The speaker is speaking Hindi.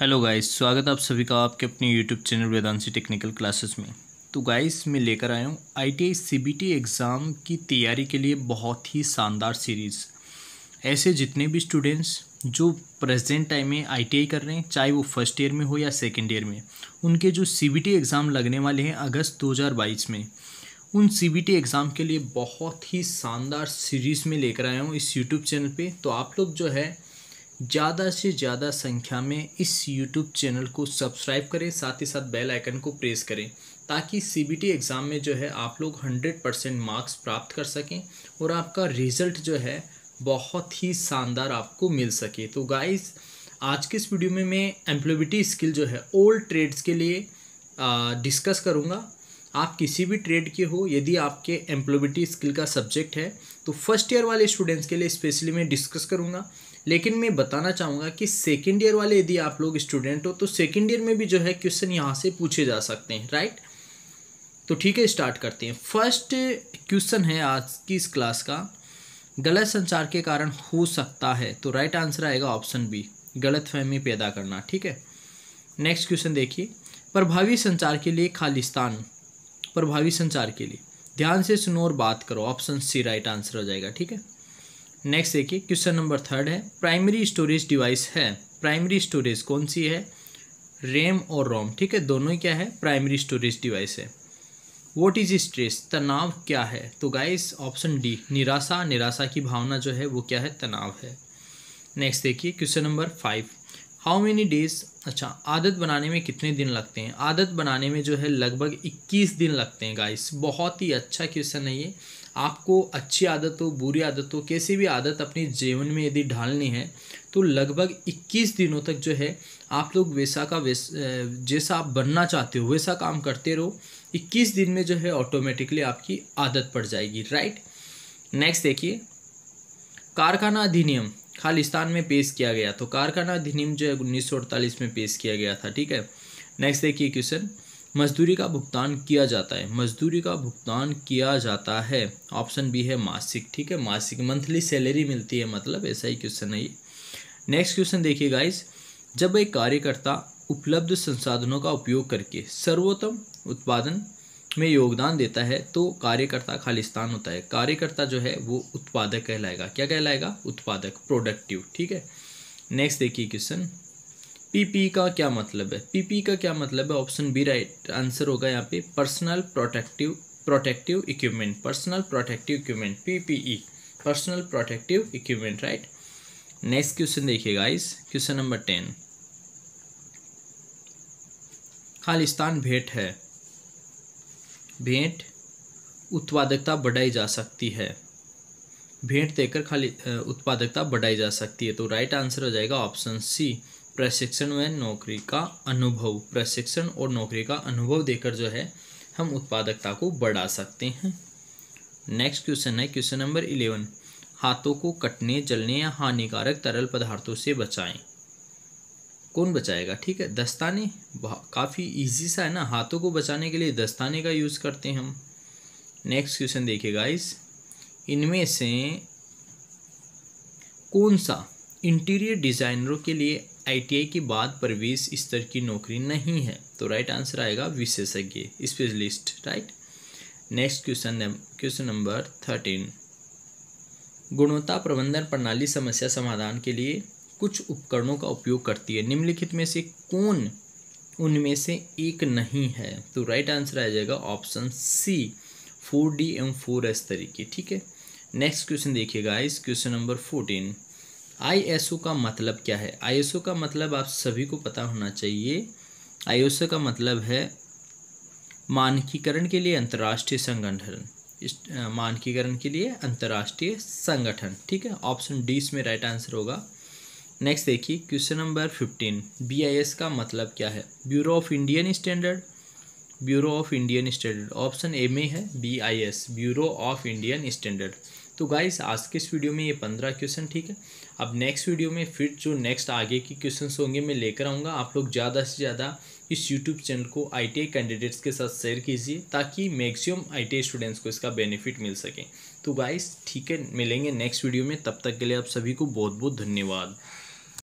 हेलो गाइस स्वागत है आप सभी का आपके अपने YouTube channel Vedanshi technical classes में तो गाइस मैं लेकर आया हूँ आईटीआई सीबीटी एग्ज़ाम की तैयारी के लिए बहुत ही शानदार सीरीज़ ऐसे जितने भी स्टूडेंट्स जो प्रेजेंट टाइम में आईटीआई कर रहे हैं चाहे वो फर्स्ट ईयर में हो या सेकेंड ईयर में उनके जो सी एग्ज़ाम लगने वाले हैं अगस्त दो में उन सी एग्ज़ाम के लिए बहुत ही शानदार सीरीज़ में लेकर आया हूँ इस यूट्यूब चैनल पर तो आप लोग जो है ज़्यादा से ज़्यादा संख्या में इस यूट्यूब चैनल को सब्सक्राइब करें साथ ही साथ बेल आइकन को प्रेस करें ताकि सीबीटी एग्ज़ाम में जो है आप लोग हंड्रेड परसेंट मार्क्स प्राप्त कर सकें और आपका रिज़ल्ट जो है बहुत ही शानदार आपको मिल सके तो गाइस आज के इस वीडियो में मैं एम्प्लॉबिटी स्किल जो है ओल्ड ट्रेड्स के लिए डिस्कस करूँगा आप किसी भी ट्रेड के हो यदि आपके एम्प्लॉबिलिटी स्किल का सब्जेक्ट है तो फर्स्ट ईयर वाले स्टूडेंट्स के लिए स्पेशली मैं डिस्कस करूँगा लेकिन मैं बताना चाहूँगा कि सेकेंड ईयर वाले यदि आप लोग स्टूडेंट हो तो सेकेंड ईयर में भी जो है क्वेश्चन यहाँ से पूछे जा सकते हैं राइट तो ठीक है स्टार्ट करते हैं फर्स्ट क्वेश्चन है आज की इस क्लास का गलत संचार के कारण हो सकता है तो राइट आंसर आएगा ऑप्शन बी गलत फहमी पैदा करना ठीक है नेक्स्ट क्वेश्चन देखिए प्रभावी संचार के लिए खालिस्तान प्रभावी संचार के लिए ध्यान से सुनो और बात करो ऑप्शन सी राइट आंसर हो जाएगा ठीक है नेक्स्ट देखिए क्वेश्चन नंबर थर्ड है प्राइमरी स्टोरेज डिवाइस है प्राइमरी स्टोरेज कौन सी है रैम और रोम ठीक है दोनों ही क्या है प्राइमरी स्टोरेज डिवाइस है वॉट इज स्ट्रेस तनाव क्या है तो गाइस ऑप्शन डी निराशा निराशा की भावना जो है वो क्या है तनाव है नेक्स्ट देखिए question number five how many days अच्छा आदत बनाने में कितने दिन लगते हैं आदत बनाने में जो है लगभग 21 दिन लगते हैं गाइस बहुत ही अच्छा क्वेश्चन है ये आपको अच्छी आदत हो बुरी आदत हो कैसी भी आदत अपने जीवन में यदि ढालनी है तो लगभग 21 दिनों तक जो है आप लोग वैसा का वैस जैसा आप बनना चाहते हो वैसा काम करते रहो 21 दिन में जो है ऑटोमेटिकली आपकी आदत पड़ जाएगी राइट नेक्स्ट देखिए कारखाना अधिनियम खालिस्तान में पेश किया गया तो कारखाना अधिनियम जो है उन्नीस में पेश किया गया था ठीक है नेक्स्ट देखिए क्वेश्चन मजदूरी का भुगतान किया जाता है मजदूरी का भुगतान किया जाता है ऑप्शन बी है मासिक ठीक है मासिक मंथली सैलरी मिलती है मतलब ऐसा ही क्वेश्चन है ये नेक्स्ट क्वेश्चन देखिए गाइस जब एक कार्यकर्ता उपलब्ध संसाधनों का उपयोग करके सर्वोत्तम उत्पादन में योगदान देता है तो कार्यकर्ता खालिस्तान होता है कार्यकर्ता जो है वो उत्पादक कहलाएगा क्या कहलाएगा उत्पादक प्रोडक्टिव ठीक है नेक्स्ट देखिए क्वेश्चन पीपी का क्या मतलब है पीपी का क्या मतलब है ऑप्शन बी राइट आंसर होगा यहाँ पे personal protective protective equipment personal protective equipment PPE personal protective equipment right next question देखिए guys question number ten Khalistan भेंट है भेंट उत्पादकता बढ़ाई जा सकती है भेंट देकर खाली उत्पादकता बढ़ाई जा सकती है तो राइट आंसर हो जाएगा ऑप्शन सी प्रशिक्षण व नौकरी का अनुभव प्रशिक्षण और नौकरी का अनुभव देकर जो है हम उत्पादकता को बढ़ा सकते हैं नेक्स्ट क्वेश्चन है क्वेश्चन नंबर इलेवन हाथों को कटने जलने या हानिकारक तरल पदार्थों से बचाएं कौन बचाएगा ठीक है दस्ताने काफ़ी इजी सा है ना हाथों को बचाने के लिए दस्ताने का यूज़ करते हैं हम नेक्स्ट क्वेश्चन देखिए गाइस इनमें से कौन सा इंटीरियर डिज़ाइनरों के लिए आईटीआई के बाद प्रवेश स्तर की नौकरी नहीं है तो राइट आंसर आएगा विशेषज्ञ specialist right next question question number thirteen गुणवत्ता प्रबंधन प्रणाली समस्या समाधान के लिए कुछ उपकरणों का उपयोग करती है निम्नलिखित में से कौन उनमें से एक नहीं है तो राइट आंसर आ जाएगा option C four D M four S तरीके ठीक है नेक्स्ट क्वेश्चन देखिएगा इस क्वेश्चन नंबर फोर्टीन आईएसओ का मतलब क्या है आईएसओ का मतलब आप सभी को पता होना चाहिए आईएसओ का मतलब है मानकीकरण के लिए अंतर्राष्ट्रीय संगठन मानकीकरण के लिए अंतर्राष्ट्रीय संगठन ठीक है ऑप्शन डी इसमें राइट आंसर होगा नेक्स्ट देखिए क्वेश्चन नंबर फिफ्टीन बीआईएस का मतलब क्या है bureau of Indian standard bureau of Indian standard option A में है BIS bureau of Indian standard तो गाइस आज के इस वीडियो में ये पंद्रह क्वेश्चन ठीक है अब नेक्स्ट वीडियो में फिर जो नेक्स्ट आगे की क्वेश्चन होंगे मैं लेकर आऊँगा आप लोग ज़्यादा से ज़्यादा इस यूट्यूब चैनल को आई कैंडिडेट्स के साथ शेयर कीजिए ताकि मैक्सिमम आई स्टूडेंट्स को इसका बेनिफिट मिल सके तो गाइस ठीक है मिलेंगे नेक्स्ट वीडियो में तब तक के लिए आप सभी को बहुत बहुत धन्यवाद